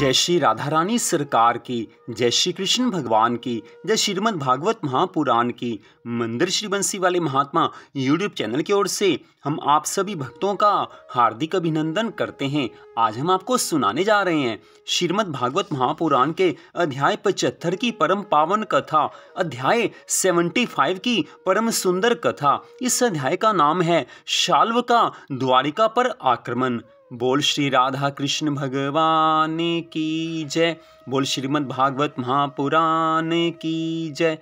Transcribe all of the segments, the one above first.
जय श्री राधा रानी सरकार की जय श्री कृष्ण भगवान की जय श्रीमद भागवत महापुराण की मंदिर श्री बंसी वाले महात्मा यूट्यूब चैनल की ओर से हम आप सभी भक्तों का हार्दिक अभिनंदन करते हैं आज हम आपको सुनाने जा रहे हैं श्रीमद् भागवत महापुराण के अध्याय पचहत्तर की परम पावन कथा अध्याय फाइव की परम सुंदर कथा इस अध्याय का नाम है शाल्व का द्वारिका पर आक्रमण बोल श्री राधा कृष्ण भगवान की जय बोल श्रीमद् भागवत महापुराण की जय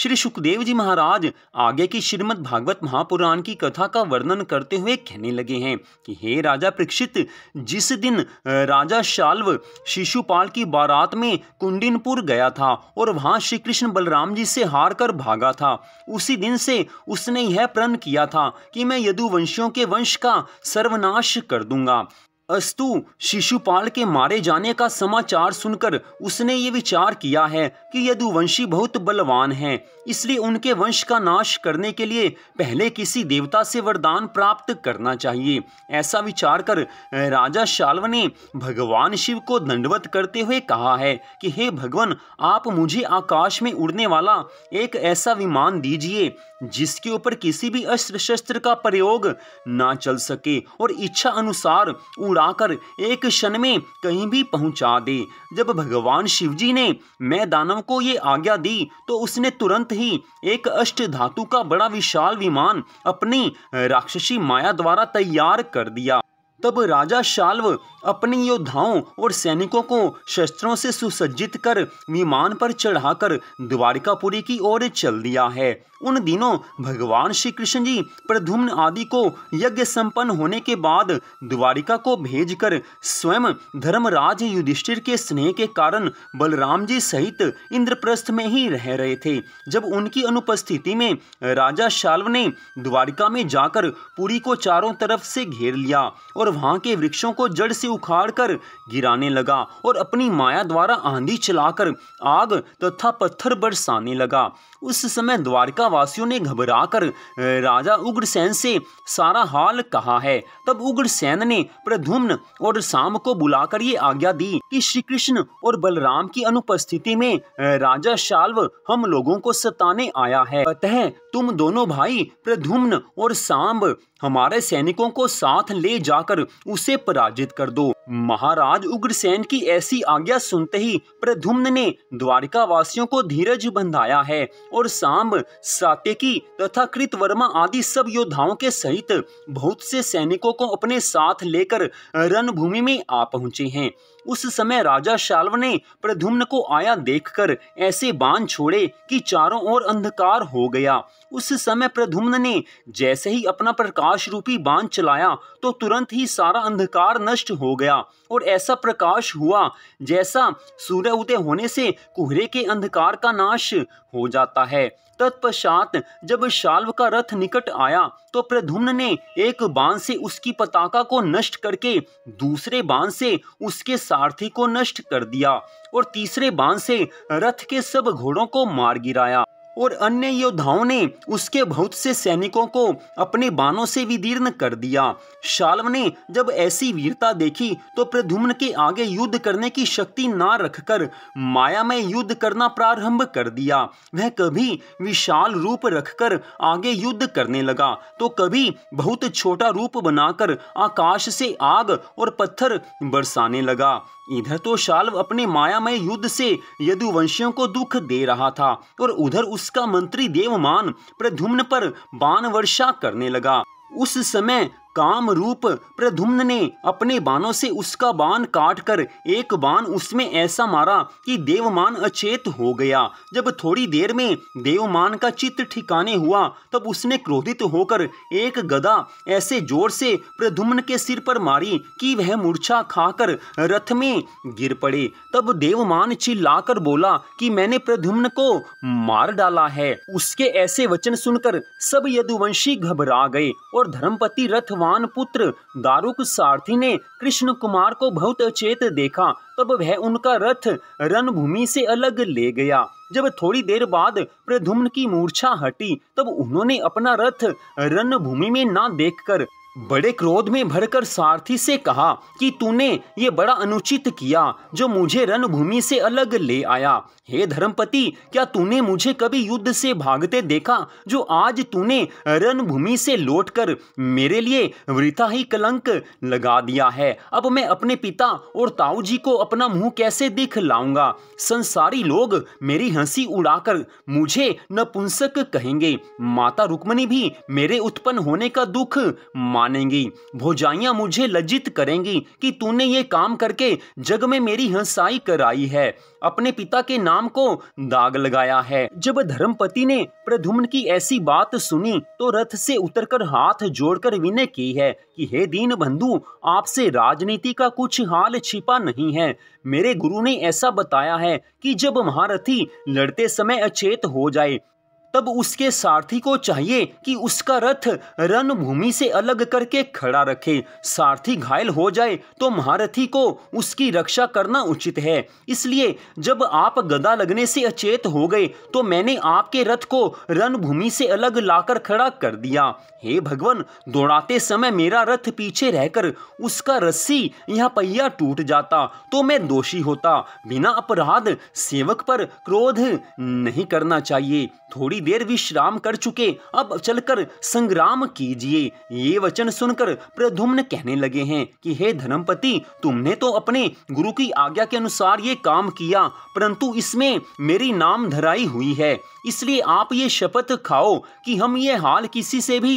श्री सुखदेव जी महाराज आगे की श्रीमद भागवत महापुराण की कथा का वर्णन करते हुए कहने लगे हैं कि हे राजा प्रक्षित जिस दिन राजा शाल्व शिशुपाल की बारात में कुंडिनपुर गया था और वहां श्री कृष्ण बलराम जी से हार कर भागा था उसी दिन से उसने यह प्रण किया था कि मैं यदुवंशियों के वंश का सर्वनाश कर दूंगा अस्तु शिशुपाल के मारे जाने का समाचार सुनकर उसने ये विचार किया है कि यदुवंशी बहुत बलवान हैं इसलिए उनके वंश का नाश करने के लिए पहले किसी देवता से वरदान प्राप्त करना चाहिए ऐसा विचार कर राजा शाल्व ने भगवान शिव को दंडवत करते हुए कहा है कि हे भगवान आप मुझे आकाश में उड़ने वाला एक ऐसा विमान दीजिए जिसके ऊपर किसी भी अस्त्र शस्त्र का प्रयोग ना चल सके और इच्छा अनुसार उड़ा जाकर एक क्षण में कहीं भी पहुंचा दे जब भगवान शिव जी ने मैं दानव को ये आज्ञा दी तो उसने तुरंत ही एक अष्ट धातु का बड़ा विशाल विमान अपनी राक्षसी माया द्वारा तैयार कर दिया तब राजा शाल्व अपनी योद्धाओं और सैनिकों को शस्त्रों से सुसज्जित कर विमान पर चढ़ाकर द्वारिकापुरी की ओर चल दिया है उन दिनों भगवान श्री कृष्ण जी प्रधुम्न आदि को यज्ञ संपन्न होने के बाद द्वारिका को भेजकर स्वयं धर्मराज युधिष्ठिर के स्नेह के कारण बलराम जी सहित इंद्रप्रस्थ में ही रह रहे थे जब उनकी अनुपस्थिति में राजा शाल्व ने द्वारिका में जाकर पुरी को चारों तरफ से घेर लिया और वहां के वृक्षों को जड़ से उखाड़ कर गिराने लगा और अपनी माया द्वारा आंधी चलाकर आग तथा पत्थर बरसाने लगा उस समय द्वारिका वासियों ने घबराकर राजा उग्रसेन से सारा हाल कहा है तब उग्रसेन ने प्रधुम्न और शाम को बुलाकर ये आज्ञा दी कि श्री कृष्ण और बलराम की अनुपस्थिति में राजा शाल्व हम लोगों को सताने आया है अतः तुम दोनों भाई प्रधुम्न और सांब हमारे सैनिकों को साथ ले जाकर उसे पराजित कर दो महाराज उग्रसेन की ऐसी आज्ञा सुनते ही प्रधुम्न ने द्वारिका वासियों को धीरज बंधाया है और सांब सातिकी तथा कृतवर्मा आदि सब योद्धाओं के सहित बहुत से सैनिकों को अपने साथ लेकर रणभूमि में आ पहुंचे हैं उस समय राजा शाल्व ने प्रधुम्न को आया देखकर ऐसे बांध छोड़े कि चारों ओर अंधकार हो गया उस समय प्रधुम्न ने जैसे ही अपना प्रकाश रूपी बांध चलाया तो तुरंत ही सारा अंधकार नष्ट हो गया और ऐसा प्रकाश हुआ जैसा सूर्य उदय होने से कोहरे के अंधकार का नाश हो जाता है तत्पश्चात जब शाल्व का रथ निकट आया तो प्रधुम्न ने एक बाण से उसकी पताका को नष्ट करके दूसरे बाण से उसके सारथी को नष्ट कर दिया और तीसरे बाण से रथ के सब घोड़ों को मार गिराया और अन्य योद्धाओं ने उसके बहुत से सैनिकों को अपने बाणों से विदीर्ण कर दिया शाल्व ने जब ऐसी वीरता देखी तो प्रद्युम्न के आगे युद्ध करने की शक्ति ना रखकर माया में युद्ध करना प्रारंभ कर दिया वह कभी विशाल रूप रखकर आगे युद्ध करने लगा तो कभी बहुत छोटा रूप बनाकर आकाश से आग और पत्थर बरसाने लगा इधर तो शाल्व अपने मायामय युद्ध से यदुवंशियों को दुख दे रहा था और उधर उस उसका मंत्री देवमान प्रद्युम्न पर बाण वर्षा करने लगा उस समय कामरूप प्रधुम्न ने अपने बाणों से उसका बाण काटकर एक बाण उसमें ऐसा मारा कि देवमान अचेत हो गया जब थोड़ी देर में देवमान का चित्त ठिकाने हुआ तब उसने क्रोधित होकर एक गदा ऐसे जोर से प्रधुम्न के सिर पर मारी कि वह मूर्छा खाकर रथ में गिर पड़े तब देवमान चिल्लाकर बोला कि मैंने प्रधुम्न को मार डाला है उसके ऐसे वचन सुनकर सब यदुवंशी घबरा गए और धर्मपति रथ जवान पुत्र दारुक सारथी ने कृष्ण कुमार को बहुत अचेत देखा तब वह उनका रथ रणभूमि से अलग ले गया जब थोड़ी देर बाद प्रधुम्न की मूर्छा हटी तब उन्होंने अपना रथ रणभूमि में ना देखकर बड़े क्रोध में भरकर सारथी से कहा कि तूने ये बड़ा अनुचित किया जो मुझे रणभूमि से अलग ले आया हे धर्मपति क्या तूने मुझे कभी युद्ध से भागते देखा जो आज तूने रणभूमि से लौटकर मेरे लिए वृथा ही कलंक लगा दिया है अब मैं अपने पिता और ताऊ जी को अपना मुंह कैसे लाऊंगा संसारी लोग मेरी हंसी उड़ाकर मुझे नपुंसक कहेंगे माता रुक्मणी भी मेरे उत्पन्न होने का दुख मानेंगी भोजाइयाँ मुझे लज्जित करेंगी कि तूने ये काम करके जग में मेरी हंसाई कराई है अपने पिता के नाम को दाग लगाया है जब धर्मपति ने प्रधुम्न की ऐसी बात सुनी तो रथ से उतरकर हाथ जोड़कर विनय की है कि हे दीन बंधु आपसे राजनीति का कुछ हाल छिपा नहीं है मेरे गुरु ने ऐसा बताया है कि जब महारथी लड़ते समय अचेत हो जाए तब उसके सारथी को चाहिए कि उसका रथ रणभूमि से अलग करके खड़ा रखे सारथी घायल हो जाए तो महारथी को उसकी रक्षा करना उचित है इसलिए जब आप गदा लगने से अचेत हो गए तो मैंने आपके रथ को रणभूमि से अलग लाकर खड़ा कर दिया हे भगवान दौड़ाते समय मेरा रथ पीछे रहकर उसका रस्सी यह पहिया टूट जाता तो मैं दोषी होता बिना अपराध सेवक पर क्रोध नहीं करना चाहिए थोड़ी थोड़ी देर विश्राम कर चुके अब चलकर संग्राम कीजिए ये वचन सुनकर प्रधुम्न कहने लगे हैं कि हे धर्मपति तुमने तो अपने गुरु की आज्ञा के अनुसार ये काम किया परंतु इसमें मेरी नाम धराई हुई है इसलिए आप ये शपथ खाओ कि हम ये हाल किसी से भी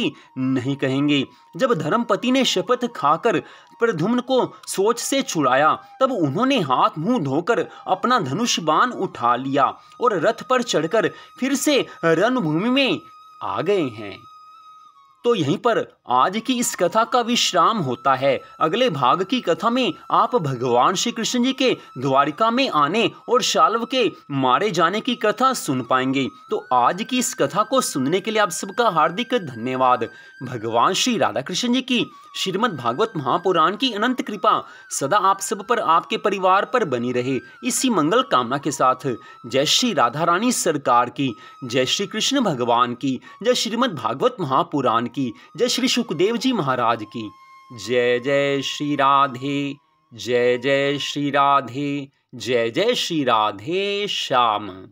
नहीं कहेंगे जब धर्मपति ने शपथ खाकर प्रधुम्न को सोच से छुड़ाया तब उन्होंने हाथ मुंह धोकर अपना धनुष बाण उठा लिया और रथ पर चढ़कर फिर से रणभूमि में आ गए हैं तो यहीं पर आज की इस कथा का विश्राम होता है अगले भाग की कथा में आप भगवान श्री कृष्ण जी के द्वारिका में आने और शाल्व के मारे जाने की कथा सुन पाएंगे तो आज की इस कथा को सुनने के लिए आप सबका हार्दिक धन्यवाद भगवान श्री राधा कृष्ण जी की श्रीमद भागवत महापुराण की अनंत कृपा सदा आप सब पर आपके परिवार पर बनी रहे इसी मंगल कामना के साथ जय श्री राधा रानी सरकार की जय श्री कृष्ण भगवान की जय श्रीमद भागवत महापुराण की जय श्री सुखदेव जी महाराज की जय जय श्री राधे जय जय श्री राधे जय जय श्री राधे श्याम